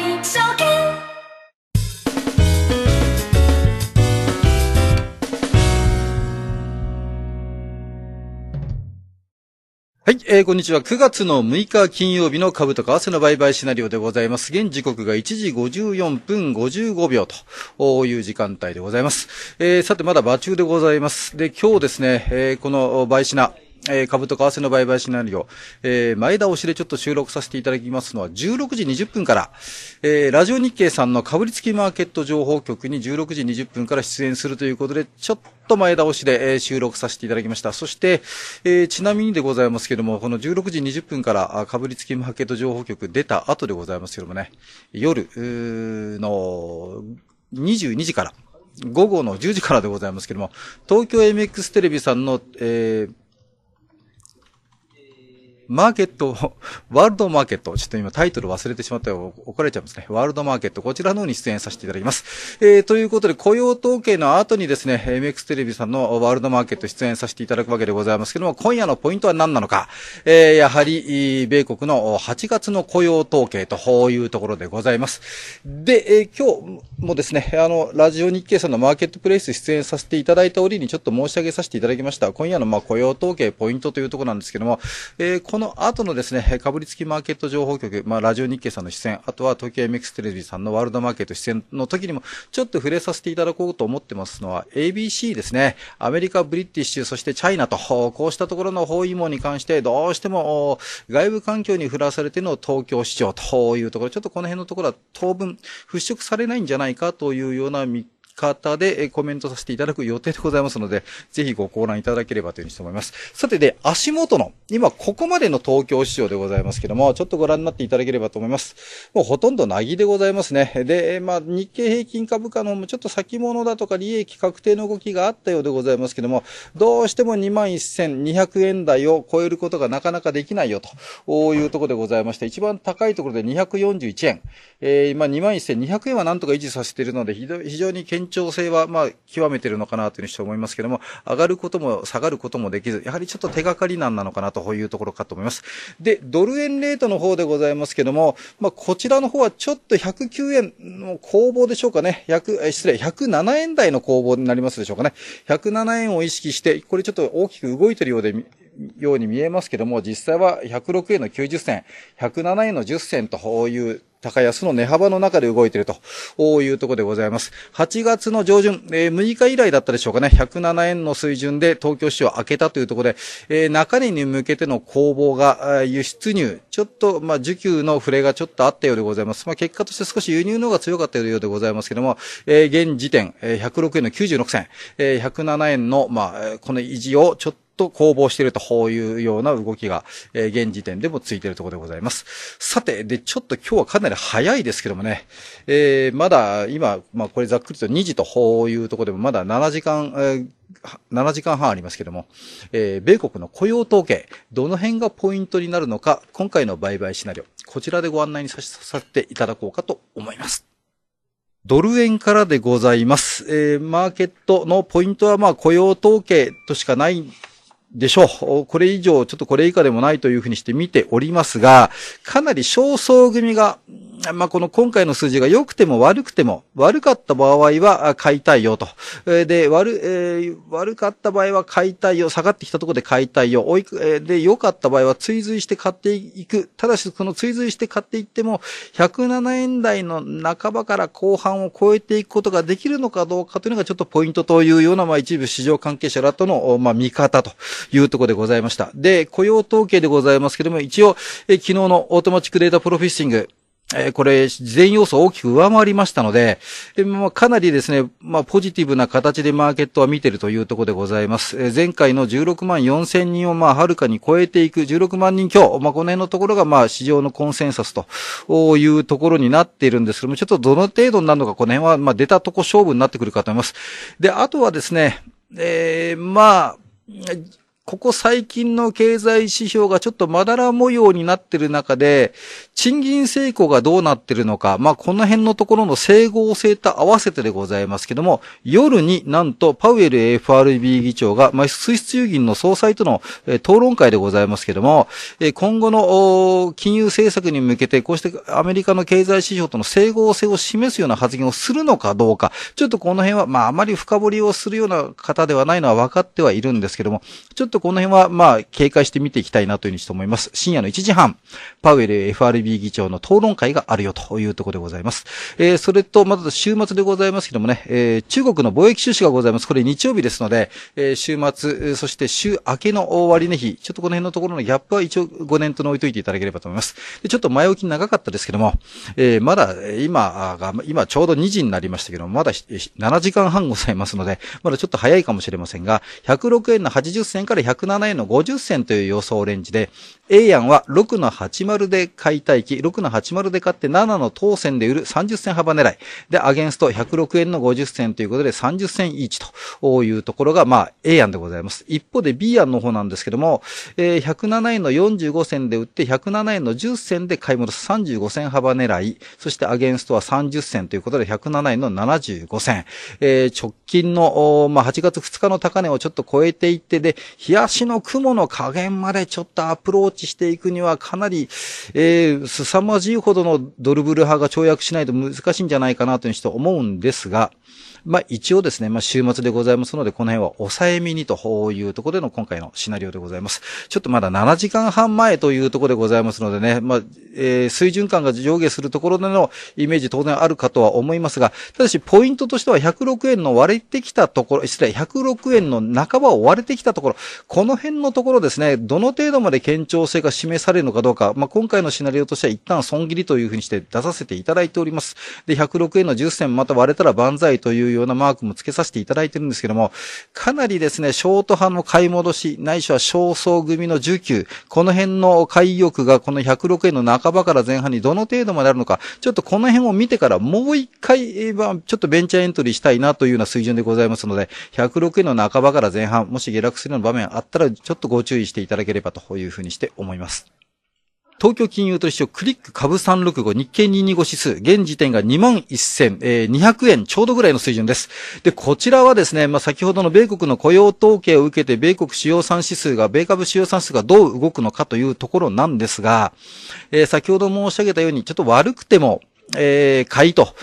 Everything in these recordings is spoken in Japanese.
外証券はい、えー、こんにちは。9月の6日金曜日の株と為替の売買シナリオでございます。現時刻が1時54分55秒という時間帯でございます。えー、さて、まだ場中でございます。で、今日ですね、えー、この売シナ、えー、株と為替の売買シナリオ、えー、前倒しでちょっと収録させていただきますのは16時20分から、えー、ラジオ日経さんの株付りきマーケット情報局に16時20分から出演するということで、ちょっと前倒しで、えー、収録させていただきました。そして、えー、ちなみにでございますけども、この16時20分からかぶり付きマーケット情報局出た後でございますけどもね、夜の22時から、午後の10時からでございますけども、東京 MX テレビさんの、えーマーケット、ワールドマーケット、ちょっと今タイトル忘れてしまったよ。怒られちゃいますね。ワールドマーケット、こちらの方に出演させていただきます。えー、ということで、雇用統計の後にですね、MX テレビさんのワールドマーケット出演させていただくわけでございますけども、今夜のポイントは何なのか。えー、やはり、米国の8月の雇用統計というところでございます。で、えー、今日もですね、あの、ラジオ日経さんのマーケットプレイス出演させていただいた折にちょっと申し上げさせていただきました。今夜のまあ雇用統計ポイントというところなんですけども、えーの後のですね、かぶりつきマーケット情報局、まあ、ラジオ日経さんの視線、あとは東京 MX テレビさんのワールドマーケット視線の時にも、ちょっと触れさせていただこうと思ってますのは、ABC ですね、アメリカ、ブリティッシュ、そしてチャイナと、こうしたところの包囲網に関して、どうしても、外部環境に振らされての東京市長というところ、ちょっとこの辺のところは当分、払拭されないんじゃないかというような見方でコメントさせていただく予定でございますので、ぜひごご覧いただければというふうに思います。さてで、足元の、今ここまでの東京市場でございますけども、ちょっとご覧になっていただければと思います。もうほとんどなぎでございますね。で、まあ、日経平均株価のちょっと先物だとか利益確定の動きがあったようでございますけども、どうしても21,200円台を超えることがなかなかできないよというところでございまして、一番高いところで241円。えー、今21,200円はなんとか維持させているので、非常に堅調性は、まあ、極めてるのかなというふうに思いますけども、上がることも下がることもできず、やはりちょっと手がかりなんなのかなというところかと思います。で、ドル円レートの方でございますけども、まあ、こちらの方はちょっと109円の攻防でしょうかね。100、え失礼、107円台の攻防になりますでしょうかね。107円を意識して、これちょっと大きく動いてるようでように見えますけども、実際は106円の90銭、107円の10銭という高安の値幅の中で動いているというところでございます。8月の上旬、えー、6日以来だったでしょうかね、107円の水準で東京市を開けたというところで、えー、中年に向けての攻防が、輸出入、ちょっと、まあ、需給の触れがちょっとあったようでございます。まあ、結果として少し輸入の方が強かったようでございますけども、えー、現時点、え106円の96銭、え107円の、まあ、この維持をちょっとと攻防しているとこういうような動きが、えー、現時点でもついているところでございます。さて、で、ちょっと今日はかなり早いですけどもね、えー、まだ今、まあこれざっくりと2時とこういうところでもまだ7時間、えー7時間半ありますけども、えー、米国の雇用統計、どの辺がポイントになるのか、今回の売買シナリオ、こちらでご案内にさせていただこうかと思います。ドル円からでございます。えー、マーケットのポイントはまあ雇用統計としかないでしょう。これ以上、ちょっとこれ以下でもないというふうにして見ておりますが、かなり焦燥組が、まあ、この今回の数字が良くても悪くても、悪かった場合は買いたいよと。で、悪、えー、悪かった場合は買いたいよ。下がってきたところで買いたいよ。おいで、良かった場合は追随して買っていく。ただし、この追随して買っていっても、107円台の半ばから後半を超えていくことができるのかどうかというのがちょっとポイントというような、まあ、一部市場関係者らとの、まあ、見方というところでございました。で、雇用統計でございますけれども、一応、え昨日のオートマチックデータプロフィッシング、えこれ、前要素を大きく上回りましたので、えまあ、かなりですね、まあ、ポジティブな形でマーケットは見てるというところでございます。え前回の16万4千人を、まあ、はるかに超えていく16万人強、まあ、この辺のところが、まあ、市場のコンセンサスというところになっているんですけども、ちょっとどの程度になるのか、この辺は、まあ、出たとこ勝負になってくるかと思います。で、あとはですね、えー、まあ、ここ最近の経済指標がちょっとまだら模様になってる中で、賃金成功がどうなってるのか、まあ、この辺のところの整合性と合わせてでございますけども、夜になんとパウエル FRB 議長が、まあ、水質ス中の総裁との、えー、討論会でございますけども、えー、今後の金融政策に向けて、こうしてアメリカの経済指標との整合性を示すような発言をするのかどうか、ちょっとこの辺は、まあ、あまり深掘りをするような方ではないのは分かってはいるんですけども、ちょっとこの辺は、まあ、警戒して見ていきたいなというふうにして思います。深夜の1時半、パウエル FRB 議長の討論会があるよというところでございます。えー、それと、まず週末でございますけどもね、えー、中国の貿易収支がございます。これ日曜日ですので、えー、週末、そして週明けの終値日、ちょっとこの辺のところのギャップは一応5年との置いといていただければと思います。でちょっと前置き長かったですけども、えー、まだ今が、今ちょうど2時になりましたけども、まだ7時間半ございますので、まだちょっと早いかもしれませんが、106円の80銭から100 107円の50銭という予想レンジで、A やんは6の80で買いたい期、6の80で買って7の当選で売る30銭幅狙い。で、アゲンスト106円の50銭ということで30銭1というところが、まあ、A やんでございます。一方で B やんの方なんですけども、えー、107円の45銭で売って107円の10銭で買い戻す35銭幅狙い。そしてアゲンストは30銭ということで107円の75銭。えー、直近の、まあ、8月2日の高値をちょっと超えていってで、日足の雲の加減までちょっとアプローチしていくにはかなり、えー、凄まじいほどのドルブル派が跳躍しないと難しいんじゃないかなという人思うんですが、まあ一応ですね、まあ週末でございますので、この辺は抑えめにというところでの今回のシナリオでございます。ちょっとまだ7時間半前というところでございますのでね、まあ、えー、水準感が上下するところでのイメージ当然あるかとは思いますが、ただしポイントとしては106円の割れてきたところ、失礼、106円の半ばを割れてきたところ、この辺のところですね、どの程度まで堅調性が示されるのかどうか、まあ今回のシナリオとしては一旦損切りというふうにして出させていただいております。で、106円の10銭また割れたら万歳といういうようなマークも付けさせていただいてるんですけども、かなりですね、ショート派の買い戻し、ないしは焦燥組の19、この辺の買い意欲がこの106円の半ばから前半にどの程度まであるのか、ちょっとこの辺を見てからもう一回、まちょっとベンチャーエントリーしたいなというような水準でございますので、106円の半ばから前半、もし下落するような場面あったら、ちょっとご注意していただければというふうにして思います。東京金融取引所クリック株365日経225指数、現時点が2万1え200円ちょうどぐらいの水準です。で、こちらはですね、まあ、先ほどの米国の雇用統計を受けて、米国主要産指数が、米株主要産指数がどう動くのかというところなんですが、えー、先ほど申し上げたように、ちょっと悪くても、えー、買いと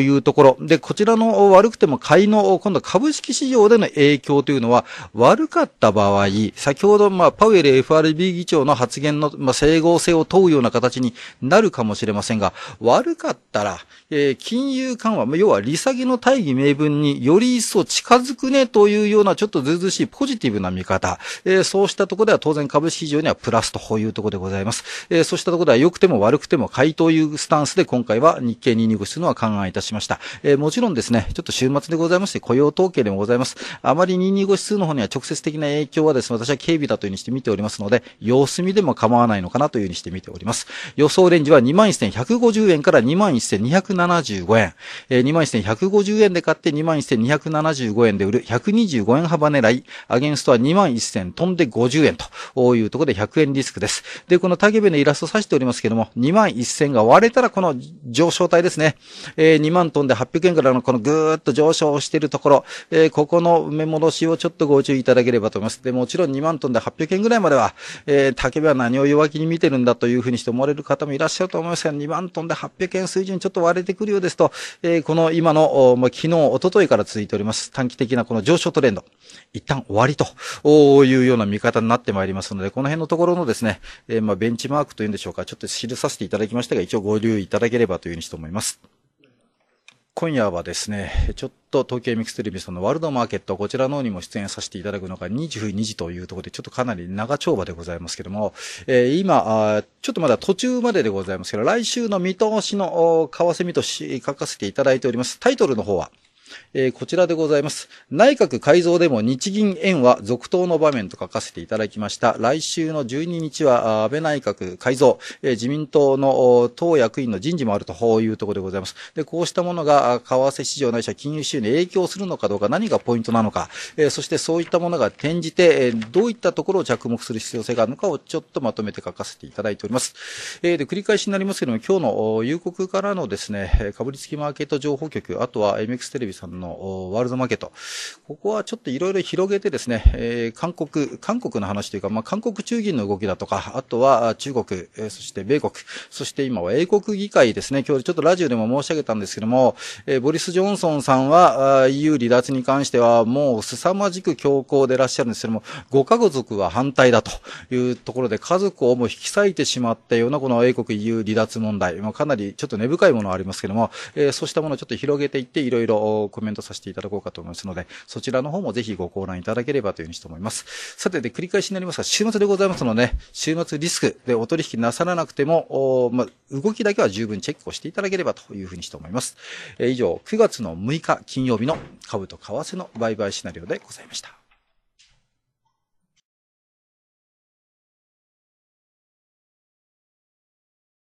いうところ。で、こちらの悪くても買いの、今度株式市場での影響というのは、悪かった場合、先ほど、まあ、パウエル FRB 議長の発言の、まあ、整合性を問うような形になるかもしれませんが、悪かったら、えー、金融緩和、要は利下げの大義名分により一層近づくねというような、ちょっとずずしいポジティブな見方。えー、そうしたところでは当然株式市場にはプラスというところでございます。えー、そうしたところでは良くても悪くても買いというスタンスで今回はは日経225室のは勘案いたしました。えー、もちろんですね、ちょっと週末でございまして、雇用統計でもございます。あまり225指数の方には直接的な影響はですね、私は警備だというふうにして見ておりますので、様子見でも構わないのかなというふうにして見ております。予想レンジは21,150円から21,275円。えー、21,150円で買って21,275円で売る125円幅狙い。アゲンストは21,000飛んで50円というところで100円リスクです。で、この竹部のイラストを指しておりますけども、21,000が割れたらこの上昇体ですね。えー、2万トンで800円からのこのぐーっと上昇しているところ、えー、ここの埋め戻しをちょっとご注意いただければと思います。で、もちろん2万トンで800円ぐらいまでは、えー、竹部は何を弱気に見てるんだというふうにして思われる方もいらっしゃると思いますが、2万トンで800円水準ちょっと割れてくるようですと、えー、この今の、まあ、昨日、一昨日から続いております。短期的なこの上昇トレンド、一旦終わりというような見方になってまいりますので、この辺のところのですね、えー、まあ、ベンチマークというんでしょうか、ちょっと記させていただきましたが、一応ご留意いただければとというふうにして思います。今夜はですね、ちょっと東京ミックステレビさんのワールドマーケット、こちらの方にも出演させていただくのが22時というところで、ちょっとかなり長丁場でございますけども、えー、今、ちょっとまだ途中まででございますけど、来週の見通しの為替見通し書かせていただいております。タイトルの方は、えー、こちらでございます。内閣改造でも日銀円は続投の場面と書かせていただきました。来週の12日は安倍内閣改造、えー、自民党の党役員の人事もあるというところでございます。で、こうしたものが為替市場内社金融収入に影響するのかどうか、何がポイントなのか、えー、そしてそういったものが転じて、えどういったところを着目する必要性があるのかをちょっとまとめて書かせていただいております。えで、繰り返しになりますけども、今日の夕刻からのですね、かぶりつきマーケット情報局、あとは MX テレビさんのワールドマーケット。ここはちょっといろいろ広げてですね、えー、韓国、韓国の話というか、まあ、韓国中銀の動きだとか、あとは中国、えー、そして米国、そして今は英国議会ですね、今日ちょっとラジオでも申し上げたんですけども、えー、ボリス・ジョンソンさんはあ EU 離脱に関してはもう凄まじく強硬でいらっしゃるんですけども、ご家族は反対だというところで、家族をも引き裂いてしまったようなこの英国 EU 離脱問題、まあ、かなりちょっと根深いものはありますけども、えー、そうしたものをちょっと広げていって、いろいろコメントさせていただこうかと思いますので、そちらの方もぜひご覧いただければというふうに思います。さてで、繰り返しになりますが、週末でございますので、週末リスクでお取引なさらなくても、おまあ、動きだけは十分チェックをしていただければというふうにして思います。え以上、9月の6日金曜日の株と為替の売買シナリオでございました。